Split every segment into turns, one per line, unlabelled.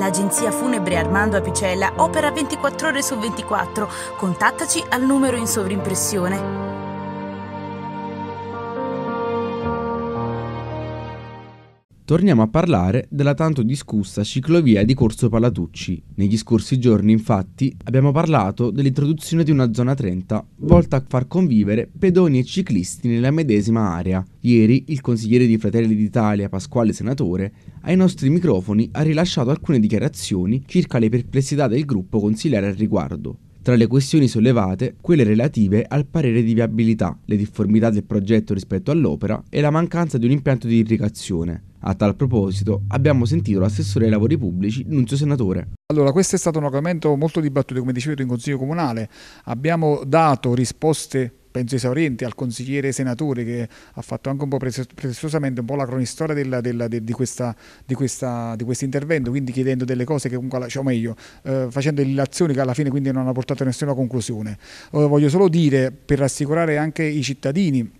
L'agenzia funebre Armando Apicella opera 24 ore su 24. Contattaci al numero in sovrimpressione
Torniamo a parlare della tanto discussa ciclovia di Corso Palatucci. Negli scorsi giorni, infatti, abbiamo parlato dell'introduzione di una zona 30 volta a far convivere pedoni e ciclisti nella medesima area. Ieri il consigliere di Fratelli d'Italia, Pasquale Senatore, ai nostri microfoni ha rilasciato alcune dichiarazioni circa le perplessità del gruppo consigliare al riguardo. Tra le questioni sollevate, quelle relative al parere di viabilità, le difformità del progetto rispetto all'opera e la mancanza di un impianto di irrigazione. A tal proposito, abbiamo sentito l'assessore ai lavori pubblici,
Nunzio Senatore. Allora, questo è stato un argomento molto dibattuto, come dicevo, in Consiglio Comunale. Abbiamo dato risposte penso esauriente al consigliere senatore che ha fatto anche un po' preziosamente un po' la cronistoria della, della, de, di, questa, di, questa, di questo intervento, quindi chiedendo delle cose che comunque, cioè, o meglio, eh, facendo illazioni che alla fine quindi non hanno portato a nessuna conclusione. Eh, voglio solo dire, per rassicurare anche i cittadini,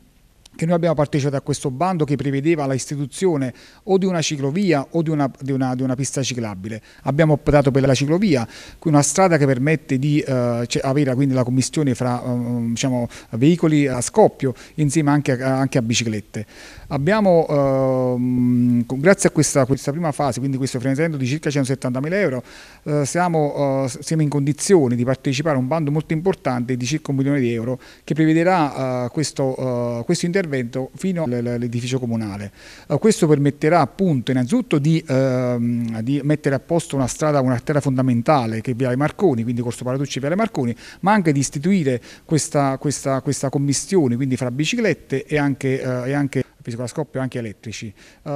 che noi abbiamo partecipato a questo bando che prevedeva l'istituzione o di una ciclovia o di una, di, una, di una, pista ciclabile. Abbiamo optato per la ciclovia, una strada che permette di eh, cioè, avere quindi la commissione fra eh, mm, diciamo, veicoli a scoppio insieme anche a, anche a biciclette. Abbiamo, ehm, grazie a questa, questa, prima fase, quindi questo finanziamento di circa 170.000 euro, eh, siamo, eh, siamo, in condizione di partecipare a un bando molto importante di circa un milione di euro che prevederà eh, questo, eh, questo intervento intervento fino all'edificio comunale. Eh, questo permetterà appunto innanzitutto di, ehm, di mettere a posto una strada, un'arteria fondamentale che è Viale Marconi, quindi Corso Paraducci e Viale Marconi, ma anche di istituire questa, questa, questa commissione, quindi fra biciclette e anche, eh, e anche a scoppio anche elettrici. Uh,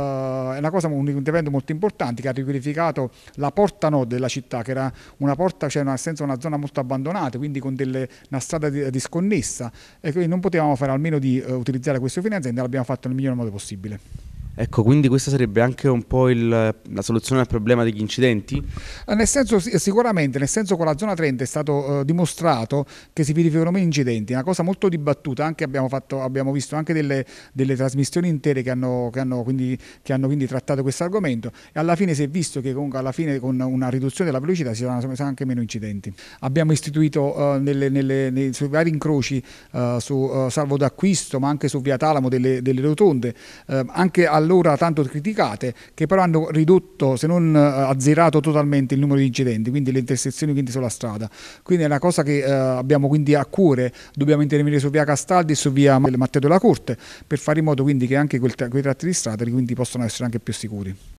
è cosa, un intervento molto importante che ha riqualificato la porta nord della città, che era una porta, cioè nel senso una zona molto abbandonata, quindi con delle, una strada disconnessa e quindi non potevamo fare almeno di uh, utilizzare questo finanziamento, l'abbiamo fatto nel miglior modo possibile.
Ecco, quindi questa sarebbe anche un po' il, la soluzione al problema degli incidenti?
Eh, nel senso, sicuramente, nel senso con la zona 30 è stato eh, dimostrato che si verificano meno incidenti, una cosa molto dibattuta, anche abbiamo, fatto, abbiamo visto anche delle, delle, trasmissioni intere che hanno, che hanno quindi, che hanno quindi trattato questo argomento e alla fine si è visto che comunque alla fine con una riduzione della velocità si sono anche meno incidenti. Abbiamo istituito eh, nelle, nelle, nei, sui vari incroci eh, su eh, salvo d'acquisto ma anche su via Talamo delle, delle rotonde, eh, anche alla allora tanto criticate, che però hanno ridotto, se non eh, azzerato totalmente il numero di incidenti, quindi le intersezioni quindi sulla strada. Quindi è una cosa che eh, abbiamo quindi a cuore, dobbiamo intervenire su via Castaldi e su via Matteo della Corte per fare in modo quindi che anche quei tratti di strada quindi possano essere anche più sicuri.